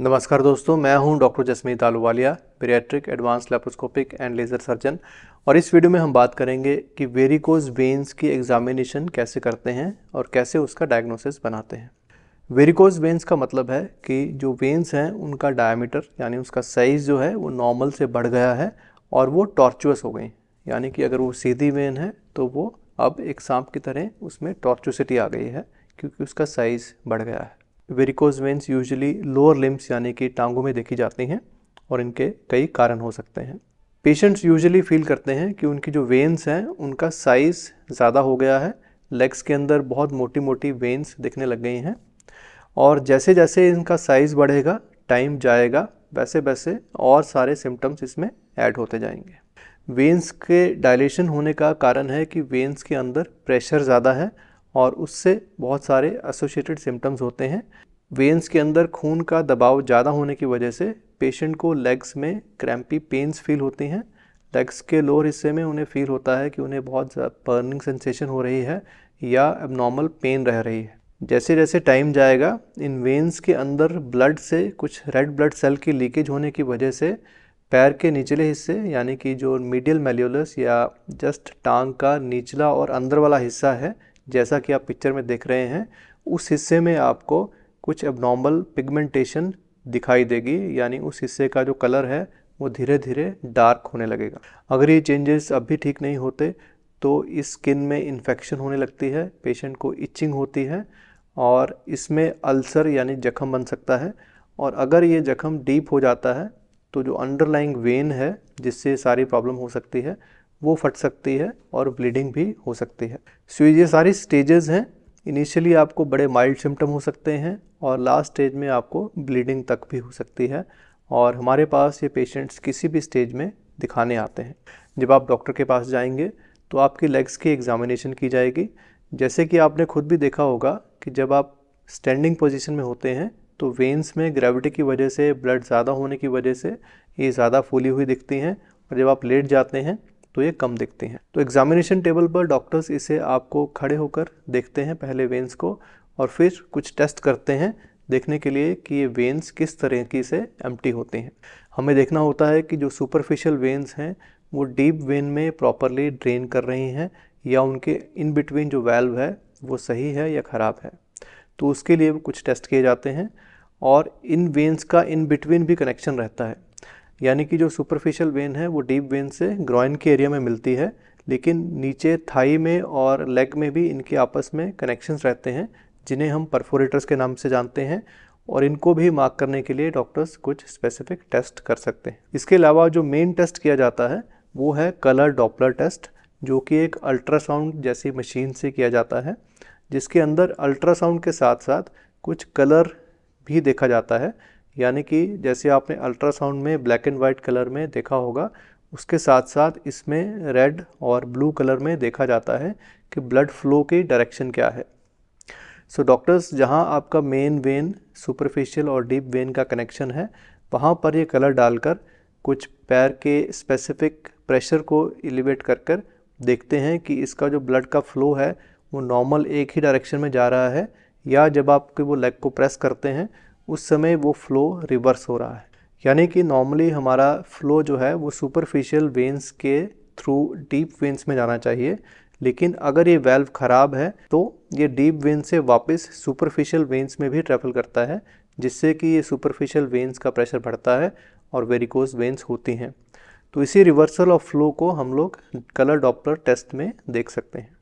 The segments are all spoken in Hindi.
नमस्कार दोस्तों मैं हूं doctor Jasmeet Ahluwalia bariatric advanced laparoscopic and laser surgeon और इस वीडियो में हम बात करेंगे कि वेरिकोज वेन्स की एग्जामिनेशन कैसे करते हैं और कैसे उसका डायग्नोसिस बनाते हैं वेरिकोज वेन्स का मतलब है कि जो वेन्स हैं उनका डायमीटर यानी उसका साइज़ जो है वो नॉर्मल से बढ़ गया है और वो टॉर्चुअस हो गई यानी कि अगर वो सीधी वेन है तो वो अब एक सांप की तरह उसमें टॉर्चुसिटी आ गई है क्योंकि उसका साइज़ बढ़ गया है varicose veins usually lower limbs यानी कि टांगों में देखी जाती हैं और इनके कई कारण हो सकते हैं पेशेंट्स यूजली फील करते हैं कि उनकी जो वेंस हैं उनका साइज़ ज़्यादा हो गया है लेग्स के अंदर बहुत मोटी मोटी वेंस दिखने लग गई हैं और जैसे जैसे इनका साइज़ बढ़ेगा टाइम जाएगा वैसे वैसे और सारे सिम्टम्स इसमें ऐड होते जाएंगे वेंस के डायलेशन होने का कारण है कि वेंस के अंदर प्रेशर ज़्यादा है और उससे बहुत सारे एसोसिएटेड सिम्टम्स होते हैं वेंस के अंदर खून का दबाव ज़्यादा होने की वजह से पेशेंट को लेग्स में क्रैम्पी पेन्स फील होती हैं लेग्स के लोअर हिस्से में उन्हें फील होता है कि उन्हें बहुत बर्निंग सेंसेशन हो रही है या एबनॉर्मल पेन रह रही है जैसे जैसे टाइम जाएगा इन वेंस के अंदर ब्लड से कुछ रेड ब्लड सेल की लीकेज होने की वजह से पैर के निचले हिस्से यानी कि जो मीडियल मेल्यूलस या जस्ट टांग का निचला और अंदर वाला हिस्सा है जैसा कि आप पिक्चर में देख रहे हैं उस हिस्से में आपको कुछ एबनॉर्मल पिगमेंटेशन दिखाई देगी यानी उस हिस्से का जो कलर है वो धीरे धीरे डार्क होने लगेगा अगर ये चेंजेस अब भी ठीक नहीं होते तो इस स्किन में इन्फेक्शन होने लगती है पेशेंट को इचिंग होती है और इसमें अल्सर यानी जख्म बन सकता है और अगर ये जख्म डीप हो जाता है तो जो अंडरलाइंग वेन है जिससे सारी प्रॉब्लम हो सकती है वो फट सकती है और ब्लीडिंग भी हो सकती है सो ये सारी स्टेजेस हैं इनिशियली आपको बड़े माइल्ड सिम्टम हो सकते हैं और लास्ट स्टेज में आपको ब्लीडिंग तक भी हो सकती है और हमारे पास ये पेशेंट्स किसी भी स्टेज में दिखाने आते हैं जब आप डॉक्टर के पास जाएंगे तो आपकी लेग्स की एग्ज़ामिनेशन की जाएगी जैसे कि आपने खुद भी देखा होगा कि जब आप स्टैंडिंग पोजीशन में होते हैं तो वेंस में ग्रेविटी की वजह से ब्लड ज़्यादा होने की वजह से ये ज़्यादा फूली हुई दिखती हैं और जब आप लेट जाते हैं तो ये कम दिखते हैं तो एग्जामिनेशन टेबल पर डॉक्टर्स इसे आपको खड़े होकर देखते हैं पहले वेंस को और फिर कुछ टेस्ट करते हैं देखने के लिए कि ये वेंस किस तरह की से एम्प्टी होते हैं हमें देखना होता है कि जो सुपरफिशियल वेंस हैं वो डीप वेन में प्रॉपरली ड्रेन कर रही हैं या उनके इन बिटवीन जो वेल्व है वो सही है या ख़राब है तो उसके लिए कुछ टेस्ट किए जाते हैं और इन वेंस का इन बिटवीन भी कनेक्शन रहता है यानी कि जो सुपरफिशियल वेन है वो डीप वेन से ग्रॉइन के एरिया में मिलती है लेकिन नीचे थाई में और लेग में भी इनके आपस में कनेक्शंस रहते हैं जिन्हें हम परफोरेटर्स के नाम से जानते हैं और इनको भी मार्क करने के लिए डॉक्टर्स कुछ स्पेसिफिक टेस्ट कर सकते हैं इसके अलावा जो मेन टेस्ट किया जाता है वो है कलर डॉपलर टेस्ट जो कि एक अल्ट्रासाउंड जैसी मशीन से किया जाता है जिसके अंदर अल्ट्रासाउंड के साथ साथ कुछ कलर भी देखा जाता है यानी कि जैसे आपने अल्ट्रासाउंड में ब्लैक एंड वाइट कलर में देखा होगा उसके साथ साथ इसमें रेड और ब्लू कलर में देखा जाता है कि ब्लड फ्लो की डायरेक्शन क्या है सो so, डॉक्टर्स जहाँ आपका मेन वेन सुपरफिशियल और डीप वेन का कनेक्शन है वहाँ पर ये कलर डालकर कुछ पैर के स्पेसिफिक प्रेशर को एलिवेट कर कर देखते हैं कि इसका जो ब्लड का फ्लो है वो नॉर्मल एक ही डायरेक्शन में जा रहा है या जब आपके वो लेग को प्रेस करते हैं उस समय वो फ़्लो रिवर्स हो रहा है यानी कि नॉर्मली हमारा फ़्लो जो है वो सुपरफिशियल वेंस के थ्रू डीप वेंस में जाना चाहिए लेकिन अगर ये वेल्व ख़राब है तो ये डीप वेन से वापस सुपरफिशियल वेंस में भी ट्रैवल करता है जिससे कि ये सुपरफिशियल वेंस का प्रेशर बढ़ता है और वेरिकोज वेंस होती हैं तो इसी रिवर्सल ऑफ फ्लो को हम लोग कलर डॉपलर टेस्ट में देख सकते हैं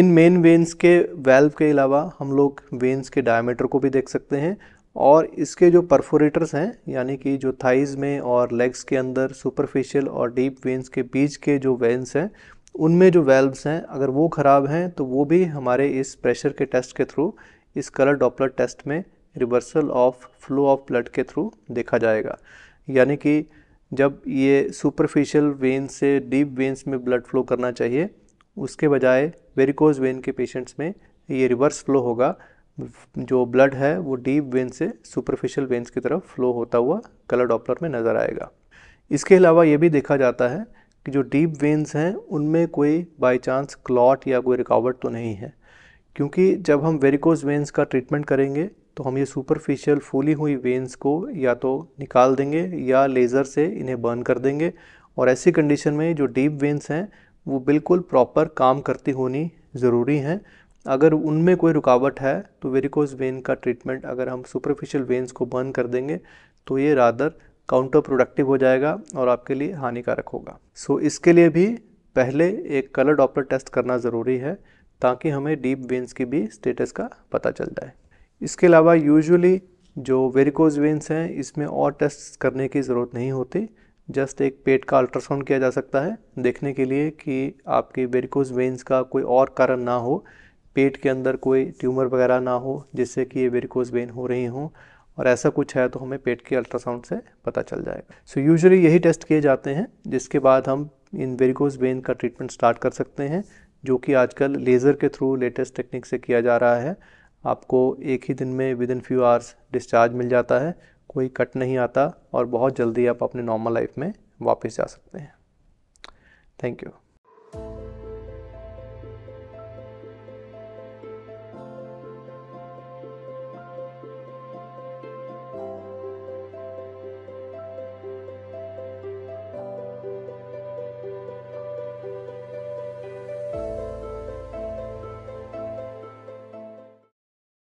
इन मेन वेंस के वेल्व के अलावा हम लोग वेंस के डायमीटर को भी देख सकते हैं और इसके जो परफोरेटर्स हैं यानी कि जो थाइज में और लेग्स के अंदर सुपरफिशियल और डीप वेंस के बीच के जो वेंस हैं उनमें जो वेल्व्स हैं अगर वो ख़राब हैं तो वो भी हमारे इस प्रेशर के टेस्ट के थ्रू इस कलर डॉपलर टेस्ट में reversal of flow of blood के थ्रू देखा जाएगा यानी कि जब ये सुपरफिशियल वेन से डीप वेन्स में ब्लड फ्लो करना चाहिए उसके बजाय वेरिकोज वेन के पेशेंट्स में ये रिवर्स फ्लो होगा जो ब्लड है वो डीप वेन से सुपरफिशियल वेन्स की तरफ फ्लो होता हुआ कलर डॉपलर में नज़र आएगा इसके अलावा ये भी देखा जाता है कि जो डीप वेन्स हैं उनमें कोई बाई चांस क्लॉट या कोई रिकावट तो नहीं है क्योंकि जब हम वेरिकोज वेन्स का ट्रीटमेंट करेंगे तो हम ये सुपरफिशियल फूली हुई वेन्स को या तो निकाल देंगे या लेज़र से इन्हें बर्न कर देंगे और ऐसी कंडीशन में जो डीप वेन्स हैं वो बिल्कुल प्रॉपर काम करती होनी ज़रूरी हैं अगर उनमें कोई रुकावट है तो वेरिकोज वेन का ट्रीटमेंट अगर हम सुपरफिशियल वेन्स को बर्न कर देंगे तो ये रादर काउंटर प्रोडक्टिव हो जाएगा और आपके लिए हानिकारक होगा सो so, इसके लिए भी पहले एक कलर डॉपलर टेस्ट करना ज़रूरी है ताकि हमें डीप वेंस की भी स्टेटस का पता चल जाए इसके अलावा यूजुअली जो वेरिकोज वेंस हैं इसमें और टेस्ट करने की ज़रूरत नहीं होती जस्ट एक पेट का अल्ट्रासाउंड किया जा सकता है देखने के लिए कि आपके वेरिकोज वेन्स का कोई और कारण ना हो पेट के अंदर कोई ट्यूमर वगैरह ना हो जिससे कि ये वेरिकोज वेन हो रही हों और ऐसा कुछ है तो हमें पेट के अल्ट्रासाउंड से पता चल जाएगा सो so, यूजुअली यही टेस्ट किए जाते हैं जिसके बाद हम इन वेरिकोज वेन का ट्रीटमेंट स्टार्ट कर सकते हैं जो कि आजकल लेज़र के थ्रू लेटेस्ट टेक्निक से किया जा रहा है आपको एक ही दिन में within few hours discharge मिल जाता है कोई कट नहीं आता और बहुत जल्दी आप अपने नॉर्मल लाइफ में वापस जा सकते हैं थैंक यू